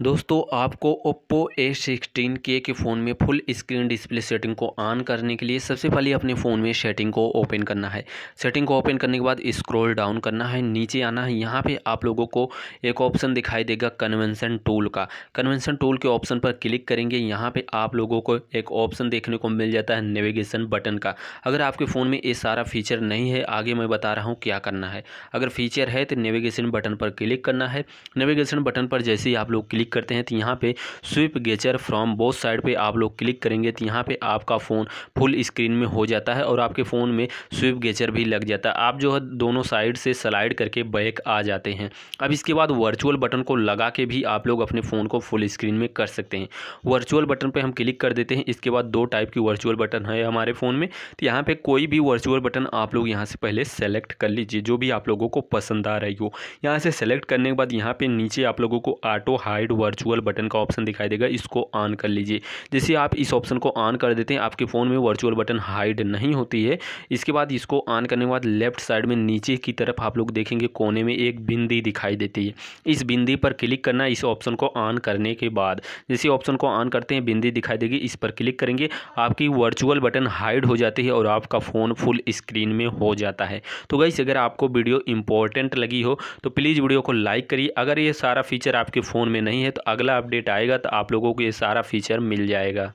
दोस्तों आपको Oppo A16 के के फ़ोन में फुल स्क्रीन डिस्प्ले सेटिंग को ऑन करने के लिए सबसे पहले अपने फ़ोन में सेटिंग को ओपन करना है सेटिंग को ओपन करने के बाद स्क्रॉल डाउन करना है नीचे आना है यहाँ पे आप लोगों को एक ऑप्शन दिखाई देगा कन्वेंशन टूल का कन्वेंशन टूल के ऑप्शन पर क्लिक करेंगे यहाँ पर आप लोगों को एक ऑप्शन देखने को मिल जाता है नेविगेशन बटन का अगर आपके फ़ोन में ये सारा फीचर नहीं है आगे मैं बता रहा हूँ क्या करना है अगर फीचर है तो नेविगेशन बटन पर क्लिक करना है नेविगेशन बटन पर जैसे ही आप लोग क्लिक क्लिक करते हैं तो यहाँ पे swipe gesture from both side पे आप लोग क्लिक करेंगे तो यहाँ पे आपका फ़ोन फुल स्क्रीन में हो जाता है और आपके फ़ोन में स्विप गेचर भी लग जाता है आप जो है दोनों साइड से स्लाइड करके बैक आ जाते हैं अब इसके बाद वर्चुअल बटन को लगा के भी आप लोग अपने फ़ोन को फुल स्क्रीन में कर सकते हैं वर्चुअल बटन पर हम क्लिक कर देते हैं इसके बाद दो टाइप की वर्चुअल बटन है हमारे फ़ोन में तो यहाँ पर कोई भी वर्चुअल बटन आप लोग यहाँ से पहले सेलेक्ट कर लीजिए जो भी आप लोगों को पसंद आ रही हो यहाँ से सेलेक्ट करने के बाद यहाँ पर नीचे आप लोगों को auto hide side virtual button का ऑप्शन दिखाई देगा इसको ऑन कर लीजिए जैसे आप इस ऑप्शन को ऑन कर देते हैं आपके फ़ोन में वर्चुअल बटन हाइड नहीं होती है इसके बाद इसको ऑन करने के बाद लेफ्ट साइड में नीचे की तरफ आप लोग देखेंगे कोने में एक बिंदी दिखाई देती है इस बिंदी पर क्लिक करना इस ऑप्शन को ऑन करने के बाद जैसे ऑप्शन को ऑन करते हैं बिंदी दिखाई देगी इस पर क्लिक करेंगे आपकी वर्चुअल बटन हाइड हो जाती है और आपका फ़ोन फुल स्क्रीन में हो जाता है तो गई अगर आपको वीडियो इंपॉर्टेंट लगी हो तो प्लीज़ वीडियो को लाइक करिए अगर ये सारा फीचर आपके फ़ोन में नहीं नहीं है तो अगला अपडेट आएगा तो आप लोगों को ये सारा फीचर मिल जाएगा